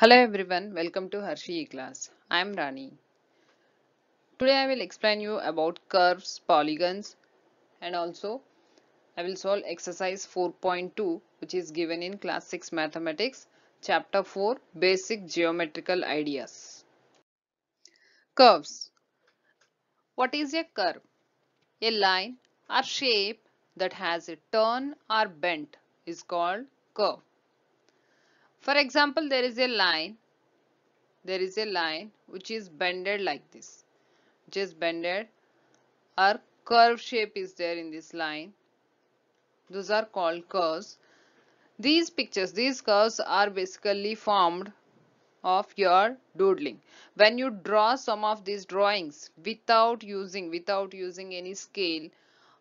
Hello everyone, welcome to Hershey class. I am Rani. Today I will explain you about curves, polygons and also I will solve exercise 4.2 which is given in class 6 mathematics chapter 4 basic geometrical ideas. Curves. What is a curve? A line or shape that has a turn or bent is called curve. For example, there is a line, there is a line which is bended like this, just bended or curve shape is there in this line. Those are called curves. These pictures, these curves are basically formed of your doodling. When you draw some of these drawings without using, without using any scale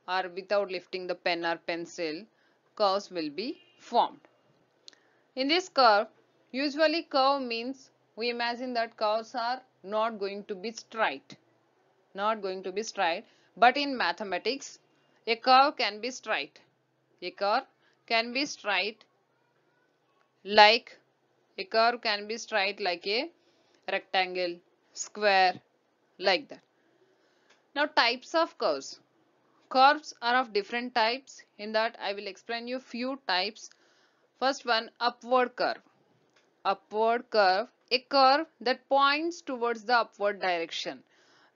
or without lifting the pen or pencil, curves will be formed. In this curve, usually curve means we imagine that curves are not going to be straight. Not going to be straight. But in mathematics, a curve can be straight. A curve can be straight like a curve can be straight like a rectangle, square, like that. Now types of curves. Curves are of different types. In that I will explain you few types First one upward curve. Upward curve, a curve that points towards the upward direction.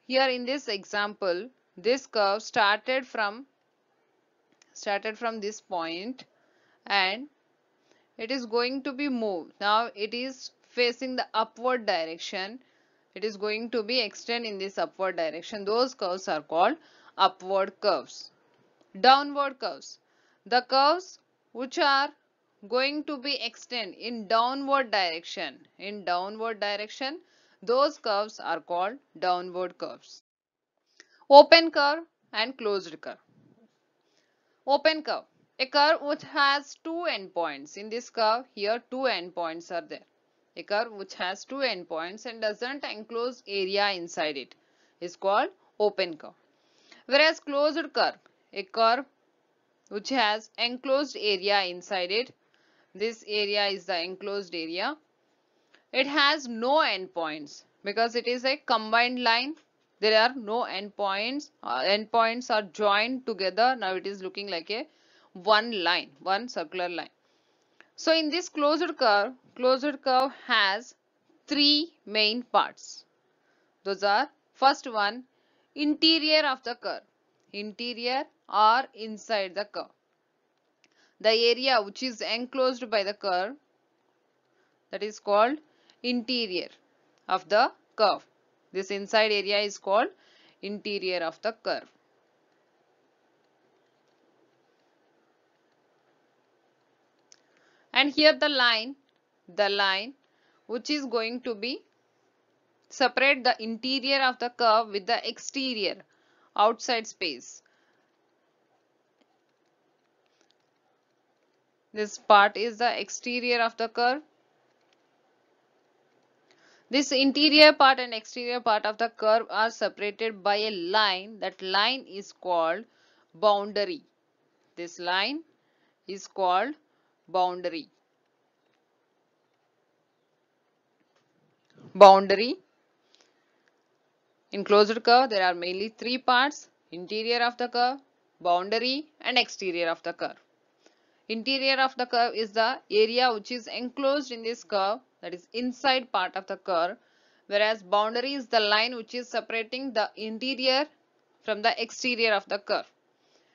Here in this example, this curve started from started from this point and it is going to be moved. Now it is facing the upward direction. It is going to be extend in this upward direction. Those curves are called upward curves. Downward curves. The curves which are going to be extend in downward direction. In downward direction, those curves are called downward curves. Open curve and closed curve. Open curve. A curve which has two endpoints. In this curve, here two endpoints are there. A curve which has two endpoints and doesn't enclose area inside it is called open curve. Whereas closed curve, a curve which has enclosed area inside it this area is the enclosed area. It has no endpoints because it is a combined line. There are no endpoints. Uh, endpoints are joined together. Now it is looking like a one line, one circular line. So in this closed curve, closed curve has three main parts. Those are first one, interior of the curve, interior or inside the curve the area which is enclosed by the curve that is called interior of the curve. This inside area is called interior of the curve. And here the line, the line which is going to be separate the interior of the curve with the exterior outside space. This part is the exterior of the curve. This interior part and exterior part of the curve are separated by a line. That line is called boundary. This line is called boundary. Boundary. In closed curve, there are mainly three parts. Interior of the curve, boundary and exterior of the curve. Interior of the curve is the area which is enclosed in this curve that is inside part of the curve whereas boundary is the line which is separating the interior from the exterior of the curve.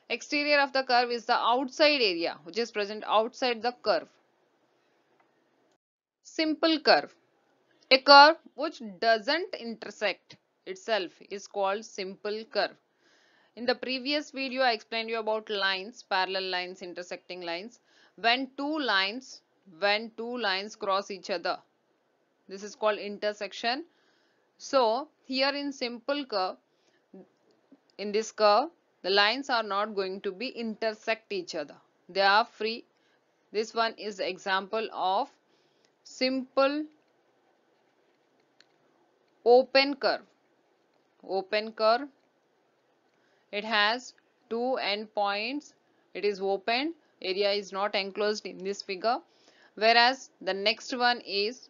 Exterior of the curve is the outside area which is present outside the curve. Simple curve. A curve which doesn't intersect itself is called simple curve. In the previous video, I explained you about lines, parallel lines, intersecting lines. When two lines, when two lines cross each other, this is called intersection. So here in simple curve, in this curve, the lines are not going to be intersect each other. They are free. This one is example of simple open curve. Open curve it has two end points. It is open. Area is not enclosed in this figure. Whereas the next one is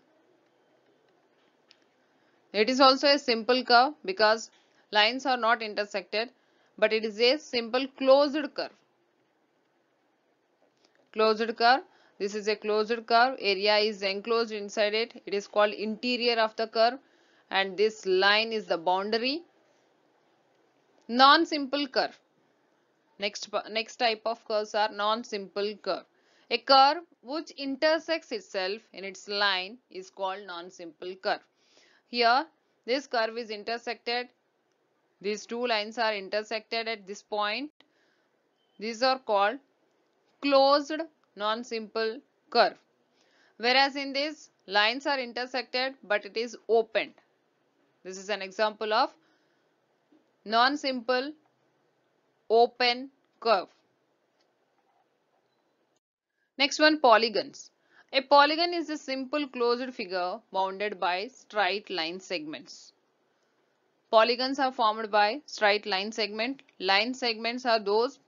it is also a simple curve because lines are not intersected but it is a simple closed curve. Closed curve. This is a closed curve. Area is enclosed inside it. It is called interior of the curve and this line is the boundary Non-simple curve. Next, next type of curves are non-simple curve. A curve which intersects itself in its line is called non-simple curve. Here, this curve is intersected. These two lines are intersected at this point. These are called closed non-simple curve. Whereas in this, lines are intersected but it is opened. This is an example of non-simple open curve. Next one polygons. A polygon is a simple closed figure bounded by straight line segments. Polygons are formed by straight line segment. Line segments are those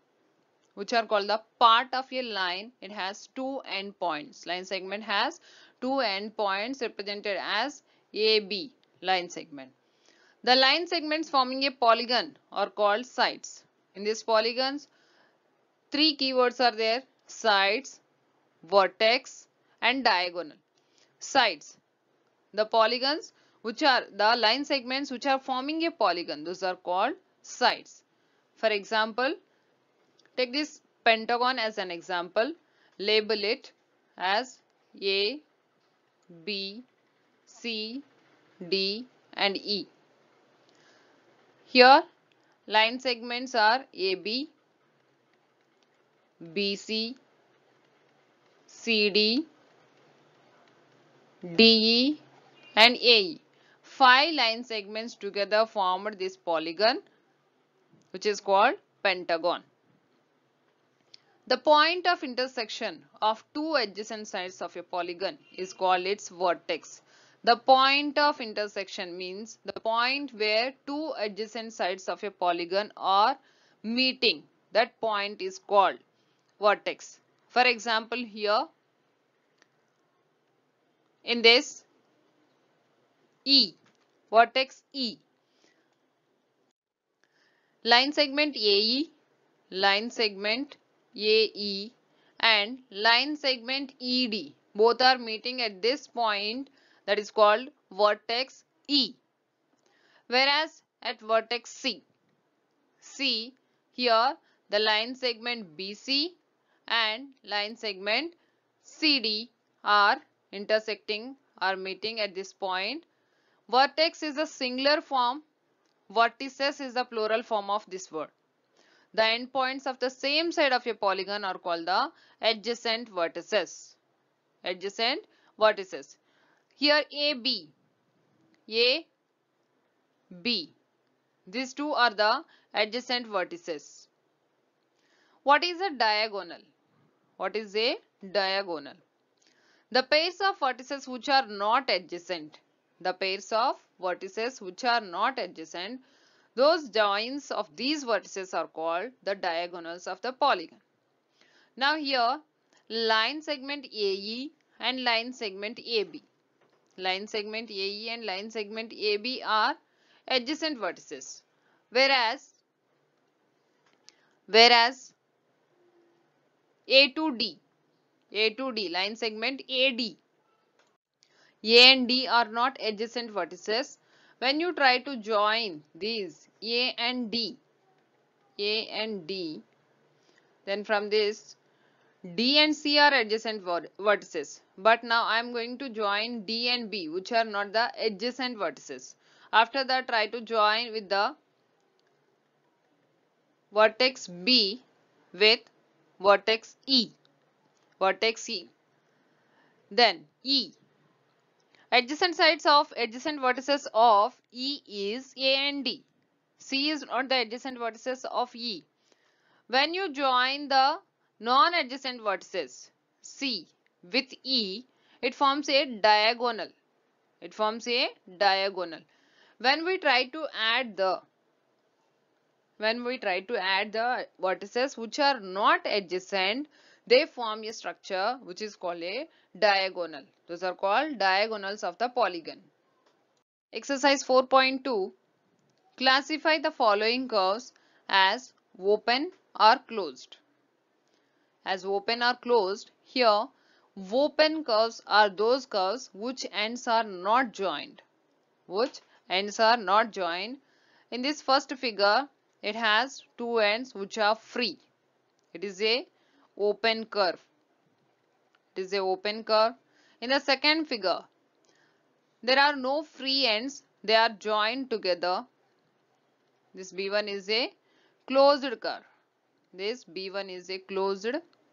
which are called the part of a line. It has two endpoints. Line segment has two endpoints represented as AB line segment. The line segments forming a polygon are called sides. In these polygons, three keywords are there. Sides, vertex and diagonal. Sides. The polygons which are the line segments which are forming a polygon. Those are called sides. For example, take this pentagon as an example. Label it as A, B, C, D and E. Here line segments are AB, BC, CD, DE and AE. Five line segments together formed this polygon which is called pentagon. The point of intersection of two adjacent sides of a polygon is called its vertex. The point of intersection means the point where two adjacent sides of a polygon are meeting. That point is called vertex. For example, here in this E, vertex E. Line segment AE, line segment AE and line segment ED. Both are meeting at this point that is called vertex E. Whereas at vertex C, C here the line segment BC and line segment CD are intersecting are meeting at this point. Vertex is a singular form. Vertices is the plural form of this word. The endpoints of the same side of a polygon are called the adjacent vertices. Adjacent vertices. Here A, B. A, B. These two are the adjacent vertices. What is a diagonal? What is a diagonal? The pairs of vertices which are not adjacent. The pairs of vertices which are not adjacent. Those joins of these vertices are called the diagonals of the polygon. Now here line segment AE and line segment AB. Line segment AE and line segment AB are adjacent vertices. Whereas, whereas A to D, A to D, line segment AD, A and D are not adjacent vertices. When you try to join these A and D, A and D, then from this D and C are adjacent vertices but now I am going to join D and B which are not the adjacent vertices. After that try to join with the vertex B with vertex E. Vertex E. Then E. Adjacent sides of adjacent vertices of E is A and D. C is not the adjacent vertices of E. When you join the non-adjacent vertices C with E, it forms a diagonal. It forms a diagonal. When we try to add the when we try to add the vertices which are not adjacent, they form a structure which is called a diagonal. Those are called diagonals of the polygon. Exercise 4.2 Classify the following curves as open or closed. As open or closed, here Wopen curves are those curves which ends are not joined. Which ends are not joined. In this first figure, it has two ends which are free. It is a open curve. It is a open curve. In the second figure, there are no free ends. They are joined together. This B1 is a closed curve. This B1 is a closed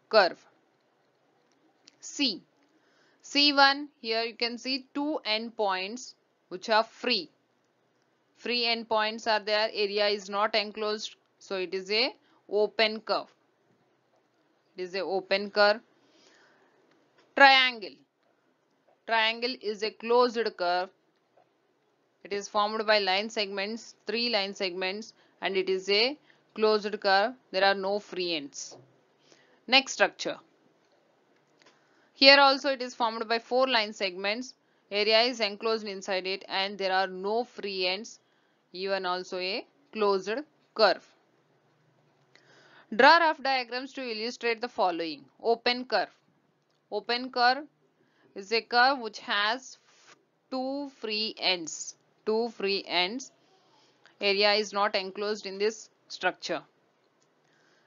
curve. C. C1 here you can see two endpoints which are free. Free endpoints are there area is not enclosed so it is a open curve. It is a open curve. Triangle. Triangle is a closed curve. It is formed by line segments, three line segments and it is a closed curve. There are no free ends. Next structure. Here also it is formed by four line segments. Area is enclosed inside it and there are no free ends even also a closed curve. Draw rough diagrams to illustrate the following. Open curve. Open curve is a curve which has two free ends. Two free ends. Area is not enclosed in this structure.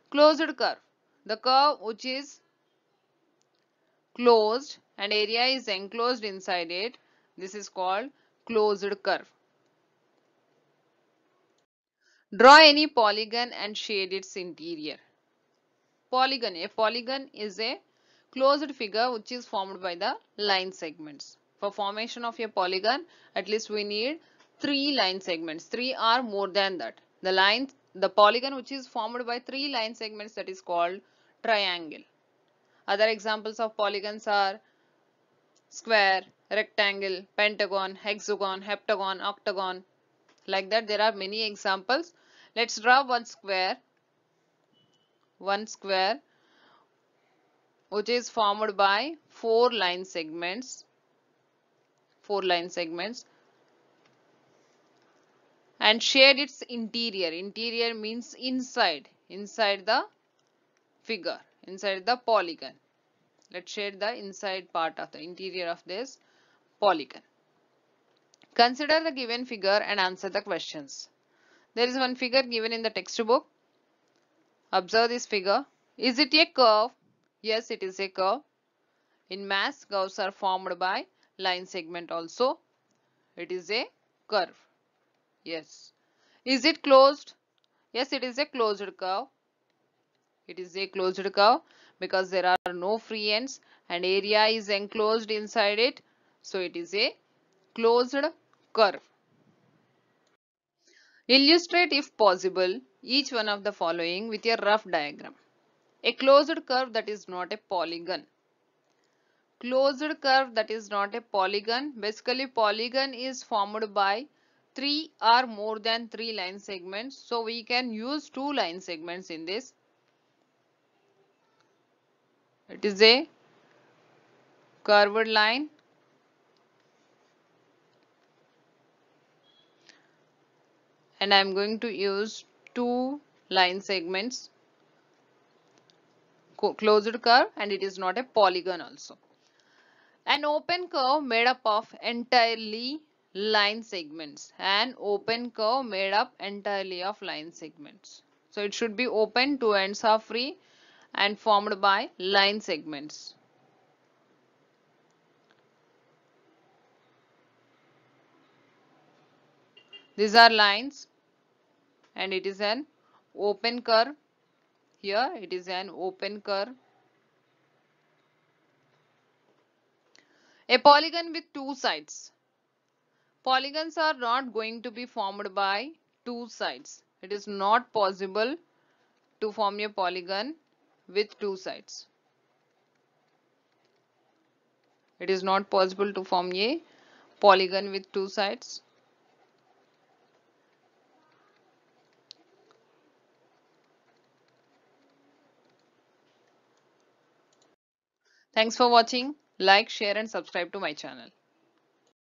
Closed curve. The curve which is closed and area is enclosed inside it. This is called closed curve. Draw any polygon and shade its interior. Polygon. A polygon is a closed figure which is formed by the line segments. For formation of a polygon, at least we need three line segments. Three are more than that. The line, the polygon which is formed by three line segments that is called triangle. Other examples of polygons are square, rectangle, pentagon, hexagon, heptagon, octagon. Like that there are many examples. Let's draw one square. One square which is formed by four line segments. Four line segments and shade its interior. Interior means inside, inside the figure inside the polygon. Let's shade the inside part of the interior of this polygon. Consider the given figure and answer the questions. There is one figure given in the textbook. Observe this figure. Is it a curve? Yes, it is a curve. In mass, curves are formed by line segment also. It is a curve. Yes. Is it closed? Yes, it is a closed curve. It is a closed curve because there are no free ends and area is enclosed inside it. So it is a closed curve. Illustrate if possible each one of the following with a rough diagram. A closed curve that is not a polygon. Closed curve that is not a polygon. Basically polygon is formed by 3 or more than 3 line segments. So we can use 2 line segments in this it is a curved line and I am going to use two line segments closed curve and it is not a polygon also. An open curve made up of entirely line segments. An open curve made up entirely of line segments. So it should be open, two ends are free and formed by line segments. These are lines and it is an open curve. Here it is an open curve. A polygon with two sides. Polygons are not going to be formed by two sides. It is not possible to form a polygon with two sides. It is not possible to form a polygon with two sides. Thanks for watching. Like, share and subscribe to my channel.